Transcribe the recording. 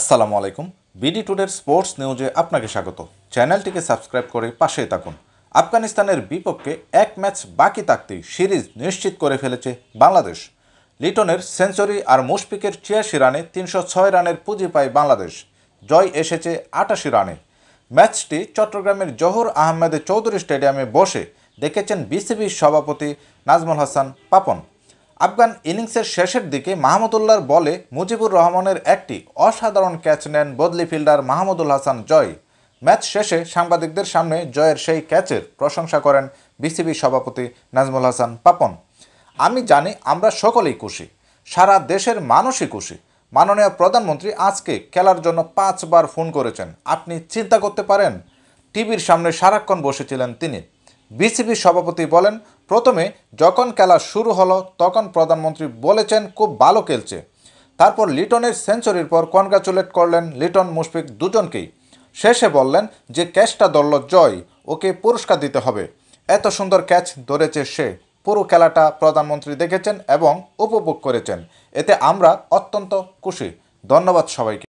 আসসালামু আলাইকুম BD টুডের sports নিউজে আপনাকে স্বাগত চ্যানেলটিকে সাবস্ক্রাইব করে পাশেই থাকুন আফগানিস্তানের বিপক্ষে এক ম্যাচ বাকি থাকতেই সিরিজ নিশ্চিত করে ফেলেছে বাংলাদেশ লিটনের সেঞ্চুরি আর মুশফিকের ছিয়াশি রানে তিনশো ছয় রানের পুঁজি পায় বাংলাদেশ জয় এসেছে আটাশি রানে ম্যাচটি চট্টগ্রামের জহর আহমেদ চৌধুরী স্টেডিয়ামে বসে দেখেছেন বিসিবির সভাপতি নাজমুল হাসান পাপন আফগান ইনিংসের শেষের দিকে মাহমুদুল্লার বলে মুজিবুর রহমানের একটি অসাধারণ ক্যাচ নেন বদলি ফিল্ডার মাহমুদুল হাসান জয় ম্যাচ শেষে সাংবাদিকদের সামনে জয়ের সেই ক্যাচের প্রশংসা করেন বিসিবি সভাপতি নাজমুল হাসান পাপন আমি জানি আমরা সকলেই খুশি সারা দেশের মানুষই খুশি মাননীয় প্রধানমন্ত্রী আজকে খেলার জন্য পাঁচবার ফোন করেছেন আপনি চিন্তা করতে পারেন টিভির সামনে সারাক্ষণ বসেছিলেন তিনি বিসিবি সভাপতি বলেন প্রথমে যখন খেলা শুরু হলো তখন প্রধানমন্ত্রী বলেছেন খুব ভালো খেলছে তারপর লিটনের সেঞ্চুরির পর কনগ্রাচুলেট করলেন লিটন মুশফিক দুজনকেই শেষে বললেন যে ক্যাচটা ধরল জয় ওকে পুরস্কার দিতে হবে এত সুন্দর ক্যাচ ধরেছে সে পুরো খেলাটা প্রধানমন্ত্রী দেখেছেন এবং উপভোগ করেছেন এতে আমরা অত্যন্ত খুশি ধন্যবাদ সবাইকে